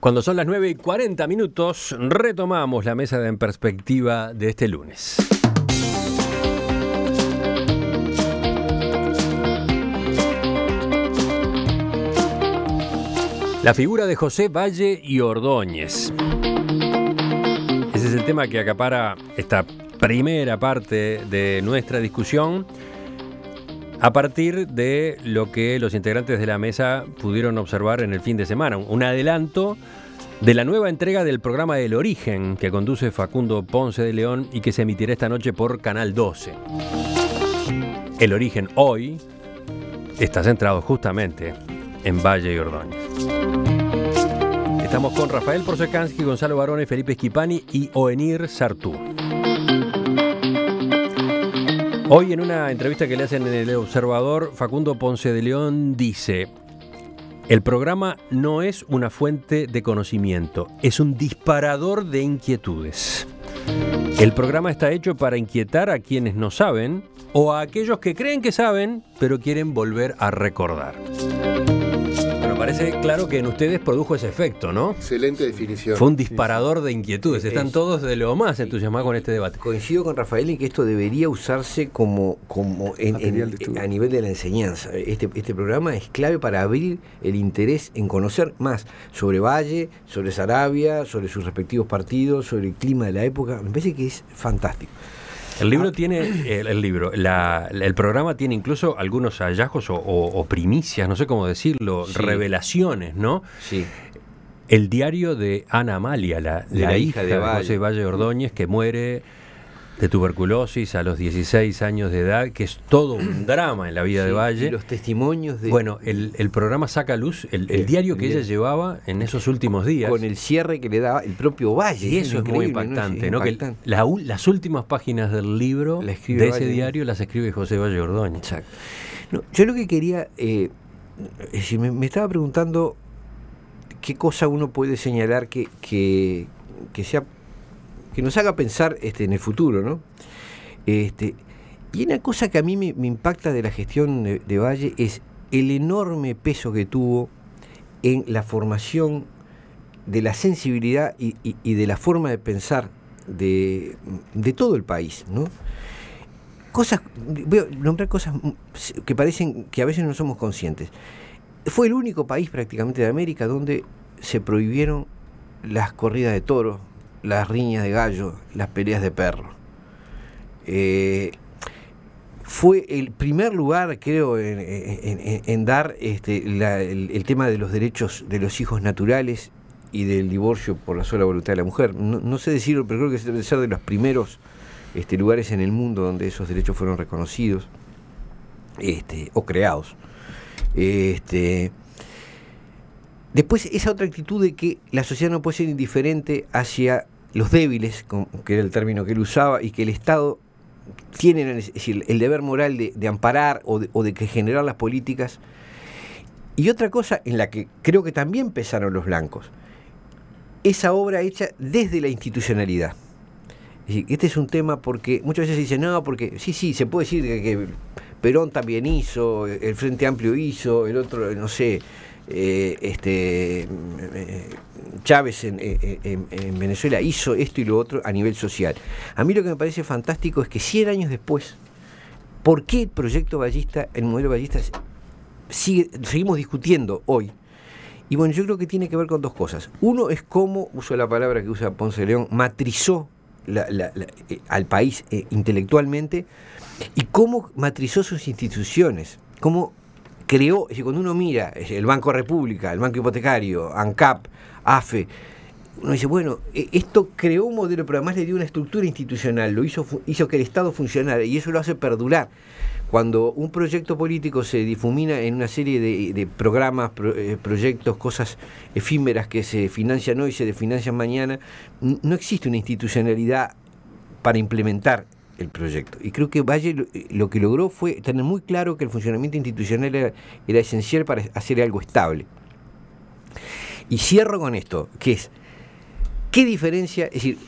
Cuando son las 9 y 40 minutos, retomamos la mesa de en perspectiva de este lunes. La figura de José Valle y Ordóñez. Ese es el tema que acapara esta primera parte de nuestra discusión a partir de lo que los integrantes de la mesa pudieron observar en el fin de semana. Un adelanto de la nueva entrega del programa El Origen que conduce Facundo Ponce de León y que se emitirá esta noche por Canal 12. El Origen hoy está centrado justamente en Valle y Ordóñez. Estamos con Rafael Prosecansky, Gonzalo Barone, Felipe Esquipani y Oenir Sartú. Hoy en una entrevista que le hacen en El Observador, Facundo Ponce de León dice, el programa no es una fuente de conocimiento, es un disparador de inquietudes. El programa está hecho para inquietar a quienes no saben o a aquellos que creen que saben, pero quieren volver a recordar parece claro que en ustedes produjo ese efecto, ¿no? Excelente definición. Fue un disparador de inquietudes. Están todos de lo más entusiasmados con este debate. Coincido con Rafael en que esto debería usarse como, como a nivel de la enseñanza. Este, este programa es clave para abrir el interés en conocer más sobre Valle, sobre Sarabia, sobre sus respectivos partidos, sobre el clima de la época. Me parece que es fantástico. El libro tiene, el, libro, el programa tiene incluso algunos hallazgos o, primicias, no sé cómo decirlo, revelaciones, ¿no? Sí. El diario de Ana Amalia, la, de la, hija, de, José Valle Ordóñez, que muere de tuberculosis a los 16 años de edad, que es todo un drama en la vida de Valle. los testimonios de... Bueno, el, programa Saca Luz, el, eh, diario que ella llevaba en esos últimos días. Con el cierre que le daba el propio Valle. Y eso es, muy impactante, ¿no? las últimas páginas del libro de ese diario las escribe José Valle Ordóñez. Exacto. yo lo que quería... Eh, me, estaba preguntando qué cosa uno puede señalar que, que, que sea que nos haga pensar este, en el futuro, ¿no? Este, y una cosa que a mí me, impacta de la gestión de, Valle es el enorme peso que tuvo en la formación de la sensibilidad y, de la forma de pensar de, todo el país, Cosas, voy a nombrar cosas que parecen que a veces no somos conscientes. Fue el único país prácticamente de América donde se prohibieron las corridas de toros, las riñas de gallo, las peleas de perro. Eh, fue el primer lugar, creo, en, dar este, el, tema de los derechos de los hijos naturales y del divorcio por la sola voluntad de la mujer. No, sé decirlo, pero creo que debe ser de los primeros este, lugares en el mundo donde esos derechos fueron reconocidos este, o creados. Este, Después, esa otra actitud de que la sociedad no puede ser indiferente hacia los débiles, que era el término que él usaba, y que el Estado tiene el deber moral de, amparar o de, generar las políticas. Y otra cosa en la que creo que también pesaron los blancos, esa obra hecha desde la institucionalidad. este es un tema porque muchas veces se dice, no, porque sí, sí, se puede decir que Perón también hizo, el Frente Amplio hizo, el otro, no sé, eh, este, eh, Chávez eh, en, Venezuela hizo esto y lo otro a nivel social. A mí lo que me parece fantástico es que 100 años después, ¿por qué el proyecto ballista, el modelo ballista, seguimos discutiendo hoy? Y bueno, yo creo que tiene que ver con dos cosas. Uno es cómo, uso la palabra que usa Ponce León, matrizó al país intelectualmente y cómo matrizó sus instituciones, cómo creó, cuando uno mira el Banco República, el Banco Hipotecario, ANCAP, AFE, uno dice, bueno, e, esto creó un modelo, pero además le dio una estructura institucional, lo hizo, hizo que el Estado funcionara y eso lo hace perdurar. Cuando un proyecto político se difumina en una serie de, programas, eh, proyectos, cosas efímeras que se financian hoy, y se desfinancian mañana, no existe una institucionalidad para implementar el proyecto. Y creo que Valle eh, lo que logró fue tener muy claro que el funcionamiento institucional era, esencial para hacer algo estable. Y cierro con esto, que es, ¿qué diferencia? Es decir,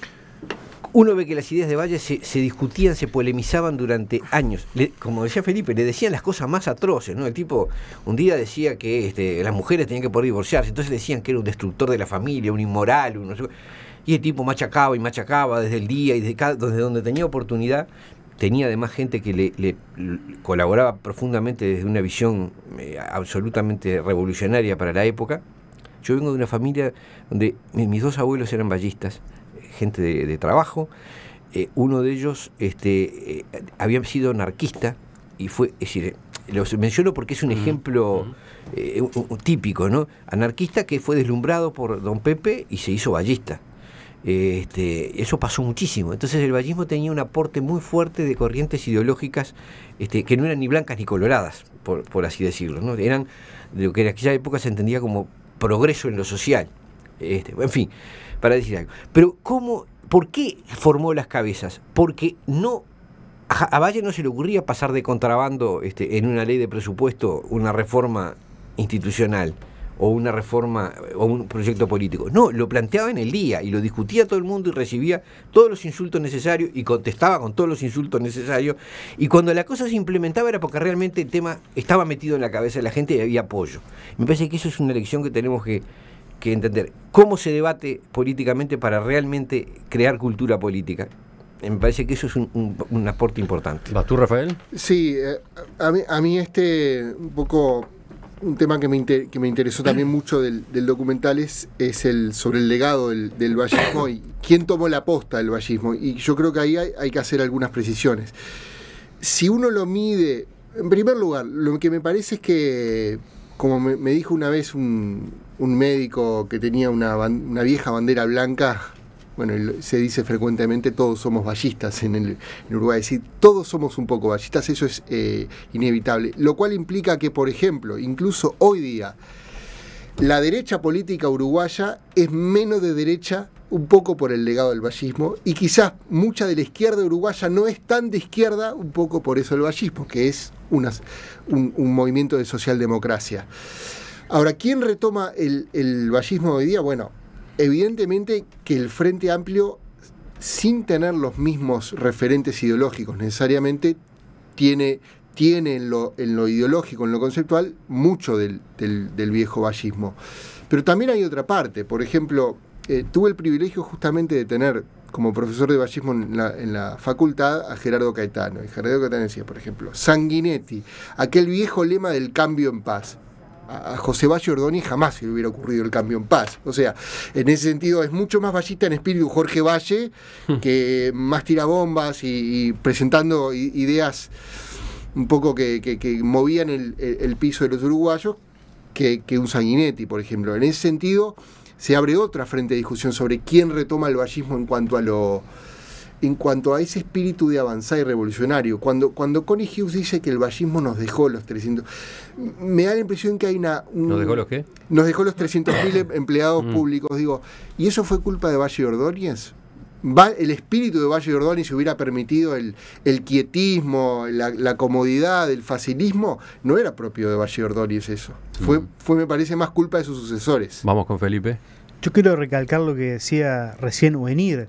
uno ve que las ideas de Valle se, discutían, se polemizaban durante años. como decía Felipe, le decían las cosas más atroces, ¿no? El tipo un día decía que este, las mujeres tenían que poder divorciarse, entonces decían que era un destructor de la familia, un inmoral, un no y el tipo machacaba y machacaba desde el día y desde, donde tenía oportunidad. Tenía además gente que le, colaboraba profundamente desde una visión eh, absolutamente revolucionaria para la época. Yo vengo de una familia donde mis dos abuelos eran ballistas, gente de, trabajo. Eh, uno de ellos este, eh, había sido anarquista y fue, es decir, lo menciono porque es un ejemplo típico, ¿no? Anarquista que fue deslumbrado por don Pepe y se hizo ballista. Este, eso pasó muchísimo. Entonces el vallismo tenía un aporte muy fuerte de corrientes ideológicas este, que no eran ni blancas ni coloradas, por, así decirlo. ¿no? Eran de lo que en aquella época se entendía como progreso en lo social. Este, en fin, para decir algo. Pero ¿cómo, ¿por qué formó las cabezas? Porque no... a Valle no se le ocurría pasar de contrabando este, en una ley de presupuesto una reforma institucional o una reforma o un proyecto político. No, lo planteaba en el día y lo discutía todo el mundo y recibía todos los insultos necesarios y contestaba con todos los insultos necesarios. Y cuando la cosa se implementaba era porque realmente el tema estaba metido en la cabeza de la gente y había apoyo. Me parece que eso es una elección que tenemos que, entender. ¿Cómo se debate políticamente para realmente crear cultura política? me parece que eso es un, aporte importante. ¿Vas tú, Rafael? Sí, eh, a mí este un poco un tema que me, que me interesó también mucho del, del documental es, el, sobre el legado del, vallismo y quién tomó la posta del vallismo. Y yo creo que ahí hay, que hacer algunas precisiones. Si uno lo mide, en primer lugar, lo que me parece es que, como me, me dijo una vez un, un médico que tenía una, una vieja bandera blanca bueno, se dice frecuentemente todos somos ballistas en, Uruguay, es decir, todos somos un poco ballistas eso es eh, inevitable, lo cual implica que, por ejemplo, incluso hoy día, la derecha política uruguaya es menos de derecha un poco por el legado del vallismo y quizás mucha de la izquierda uruguaya no es tan de izquierda un poco por eso el vallismo, que es un, movimiento de socialdemocracia. Ahora, ¿quién retoma el, el vallismo hoy día? Bueno, evidentemente que el Frente Amplio, sin tener los mismos referentes ideológicos necesariamente, tiene, tiene en, lo, en lo ideológico, en lo conceptual, mucho del, viejo vallismo. Pero también hay otra parte, por ejemplo, eh, tuve el privilegio justamente de tener como profesor de vallismo en la, en la, facultad a Gerardo Caetano. Y Gerardo Caetano decía, por ejemplo, Sanguinetti, aquel viejo lema del cambio en paz a José Valle Ordóñez jamás se le hubiera ocurrido el cambio en paz. O sea, en ese sentido es mucho más vallista en espíritu Jorge Valle hmm. que más tirabombas y, y presentando ideas un poco que, movían el, piso de los uruguayos que, que, un Sanguinetti, por ejemplo. En ese sentido se abre otra frente de discusión sobre quién retoma el vallismo en cuanto a lo en cuanto a ese espíritu de avanzar y revolucionario. Cuando, cuando Connie Hughes dice que el vallismo nos dejó los 300, me da la impresión que hay una... ¿Nos dejó los qué? Nos dejó los 300.000 em, empleados mm. públicos, digo. ¿Y eso fue culpa de Valle Ordóñez? el espíritu de Valle Ordóñez hubiera permitido el, quietismo, la, comodidad, el facilismo, no era propio de Valle Ordóñez eso. Fue, mm. fue, me parece, más culpa de sus sucesores. Vamos con Felipe. Yo quiero recalcar lo que decía recién Uenir.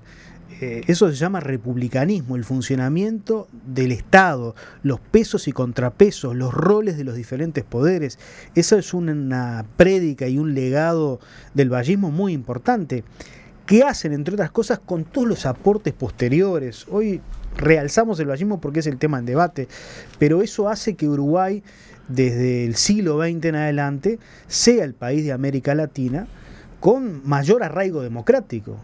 Eh, eso se llama republicanismo, el funcionamiento del Estado, los pesos y contrapesos, los roles de los diferentes poderes. Esa es una prédica y un legado del vallismo muy importante, que hacen, entre otras cosas, con todos los aportes posteriores. Hoy realzamos el vallismo porque es el tema en debate, pero eso hace que Uruguay, desde el siglo XX en adelante, sea el país de América Latina con mayor arraigo democrático.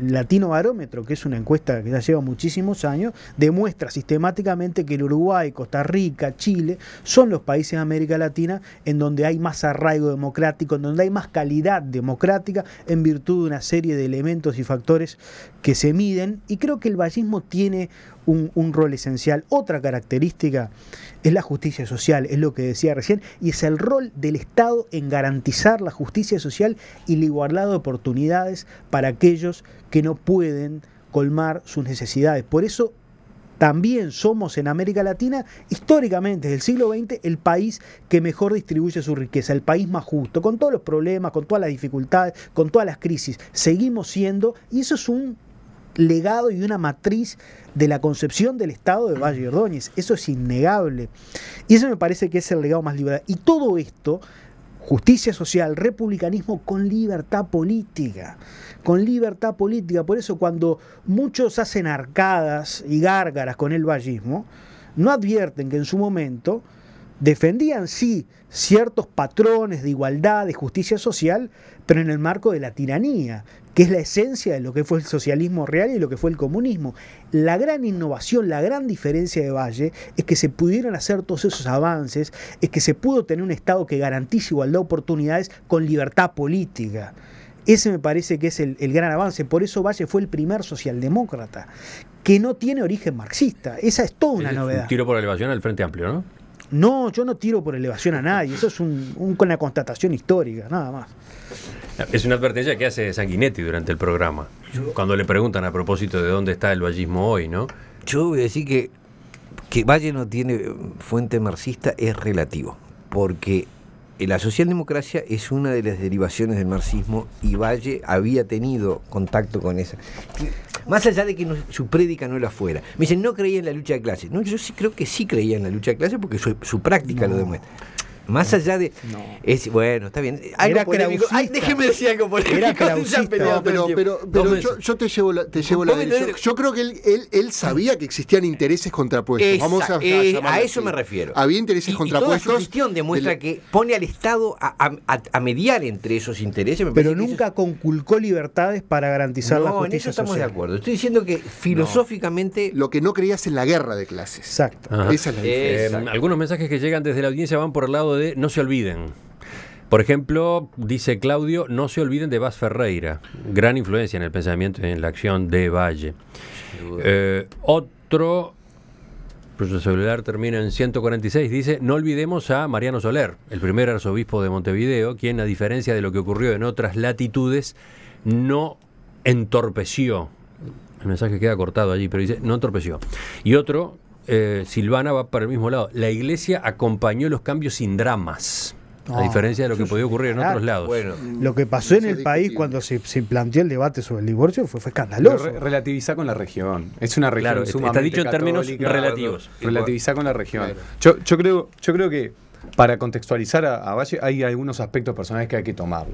Latino Barómetro, que es una encuesta que ya lleva muchísimos años, demuestra sistemáticamente que el Uruguay, Costa Rica, Chile son los países de América Latina en donde hay más arraigo democrático, en donde hay más calidad democrática en virtud de una serie de elementos y factores que se miden. Y creo que el vallismo tiene un, rol esencial. Otra característica es la justicia social, es lo que decía recién, y es el rol del Estado en garantizar la justicia social y la igualdad de oportunidades para aquellos que no pueden colmar sus necesidades. Por eso también somos en América Latina, históricamente, desde el siglo XX, el país que mejor distribuye su riqueza, el país más justo, con todos los problemas, con todas las dificultades, con todas las crisis. Seguimos siendo, y eso es un legado y una matriz de la concepción del Estado de Valle Ordóñez. Eso es innegable. Y eso me parece que es el legado más liberal. Y todo esto, justicia social, republicanismo con libertad política, con libertad política. Por eso cuando muchos hacen arcadas y gárgaras con el vallismo, no advierten que en su momento Defendían, sí, ciertos patrones de igualdad, de justicia social, pero en el marco de la tiranía, que es la esencia de lo que fue el socialismo real y lo que fue el comunismo. La gran innovación, la gran diferencia de Valle es que se pudieron hacer todos esos avances, es que se pudo tener un Estado que garantice igualdad de oportunidades con libertad política. Ese me parece que es el, gran avance. Por eso Valle fue el primer socialdemócrata, que no tiene origen marxista. Esa es toda una novedad. Un tiro por elevación al Frente Amplio, ¿no? No, yo no tiro por elevación a nadie. Eso es una constatación histórica, nada más. Es una advertencia que hace Sanguinetti durante el programa. cuando le preguntan a propósito de dónde está el vallismo hoy, ¿no? Yo voy a decir que que Valle no tiene fuente marxista es relativo. Porque la socialdemocracia es una de las derivaciones del marxismo y Valle había tenido contacto con esa. Más allá de que su prédica no era fuera. Me dicen, no creía en la lucha de clases. No, yo sí creo que sí creía en la lucha de clases porque su, su práctica lo demuestra. Más allá de. bueno, está bien. era polémico. Ay, déjeme decir algo polémico. Era clausista, no, pero, yo, te llevo la, te llevo yo, creo que él, él, sabía que existían intereses contrapuestos. Vamos a, eh, eso me refiero. Había intereses contrapuestos. la cuestión gestión demuestra que pone al Estado a, mediar entre esos intereses. pero nunca conculcó libertades para garantizar no, la justicia. No, en eso estamos de acuerdo. Estoy diciendo que filosóficamente. Lo que no creías en la guerra de clases. Exacto. Esa es la diferencia. Eh, algunos mensajes que llegan desde la audiencia van por el lado de de no se olviden. Por ejemplo, dice Claudio, no se olviden de Vaz Ferreira, gran influencia en el pensamiento y en la acción de Valle. Eh, otro, pues, su celular termina en 146, dice, no olvidemos a Mariano Soler, el primer arzobispo de Montevideo, quien a diferencia de lo que ocurrió en otras latitudes, no entorpeció. El mensaje queda cortado allí, pero dice, no entorpeció. Y otro, eh, Silvana va para el mismo lado. La iglesia acompañó los cambios sin dramas. A diferencia de lo que podía ocurrir en otros lados. lo que pasó en el país cuando se, planteó el debate sobre el divorcio fue, escandaloso. relativizar con la región. Es una región Está dicho en términos relativos. Relativiza con la región. Yo, creo, yo creo que para contextualizar a, Valle hay algunos aspectos personales que hay que tomar.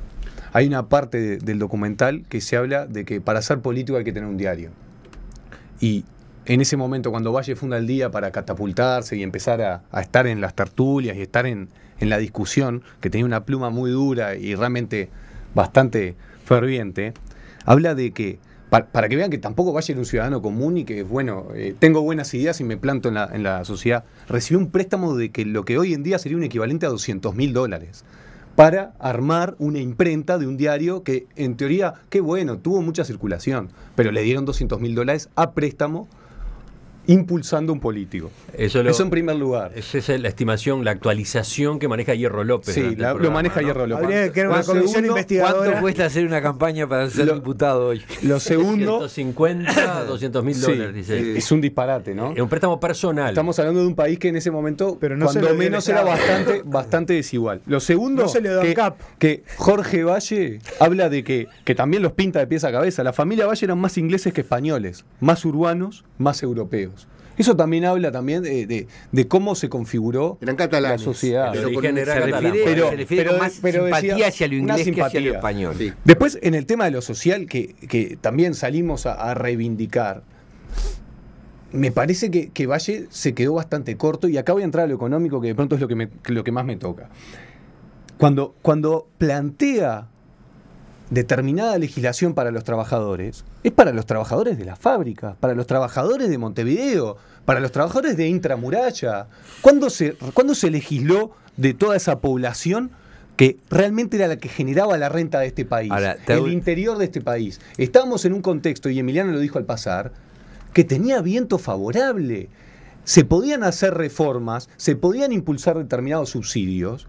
Hay una parte del documental que se habla de que para ser político hay que tener un diario. Y en ese momento, cuando Valle funda el día para catapultarse y empezar a, estar en las tertulias y estar en, la discusión, que tenía una pluma muy dura y realmente bastante ferviente, habla de que, para, que vean que tampoco Valle era un ciudadano común y que, bueno, eh, tengo buenas ideas y me planto en la, sociedad, recibió un préstamo de que lo que hoy en día sería un equivalente a 200 mil dólares para armar una imprenta de un diario que en teoría, qué bueno, tuvo mucha circulación, pero le dieron 200 mil dólares a préstamo impulsando un político. Eso, en primer lugar. Esa es la estimación, la actualización que maneja Hierro López. Sí, lo maneja Hierro López. ¿Cuánto cuesta hacer una campaña para ser diputado hoy? Lo segundo. 150, 200 mil dólares, dice. Eh, es un disparate, ¿no? Es eh, un préstamo personal. Estamos hablando de un país que en ese momento, Pero no cuando menos, era bastante, bastante desigual. Lo segundo, que, Jorge Valle habla de que, que también los pinta de pies a cabeza. La familia Valle eran más ingleses que españoles, más urbanos, más europeos. Eso también habla también de, cómo se configuró la sociedad. Pero más simpatía hacia lo inglés que hacia lo español. Después, en el tema de lo social, que, que también salimos a, reivindicar, me parece que, Valle se quedó bastante corto, y acá voy a entrar a lo económico, que de pronto es lo que, lo que más me toca. Cuando, cuando plantea determinada legislación para los trabajadores es para los trabajadores de las fábricas, para los trabajadores de Montevideo, para los trabajadores de Intramuralla. ¿Cuándo se, se legisló de toda esa población? que realmente era la que generaba la renta de este país, el interior de este país. Estábamos en un contexto, y Emiliano lo dijo al pasar, que tenía viento favorable. Se podían hacer reformas, se podían impulsar determinados subsidios,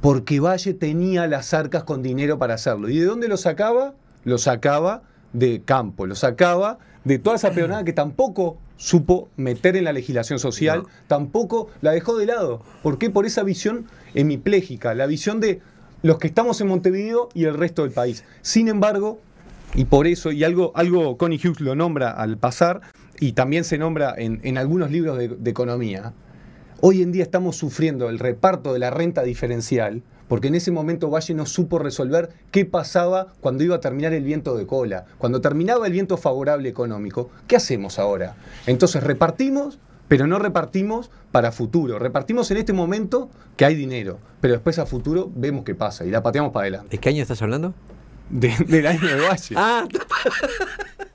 porque Valle tenía las arcas con dinero para hacerlo. ¿Y de dónde lo sacaba? Lo sacaba de campo, lo sacaba de toda esa peonada que tampoco supo meter en la legislación social, tampoco la dejó de lado. ¿Por qué? Por esa visión hemipléjica, la visión de los que estamos en Montevideo y el resto del país. Sin embargo, y por eso, y algo, algo Connie Hughes lo nombra al pasar, y también se nombra en, algunos libros de economía, Hoy en día estamos sufriendo el reparto de la renta diferencial porque en ese momento Valle no supo resolver qué pasaba cuando iba a terminar el viento de cola, cuando terminaba el viento favorable económico. ¿Qué hacemos ahora? Entonces repartimos, pero no repartimos para futuro. Repartimos en este momento que hay dinero, pero después a futuro vemos qué pasa y la pateamos para adelante. ¿De qué año estás hablando? del año de Valle. ah,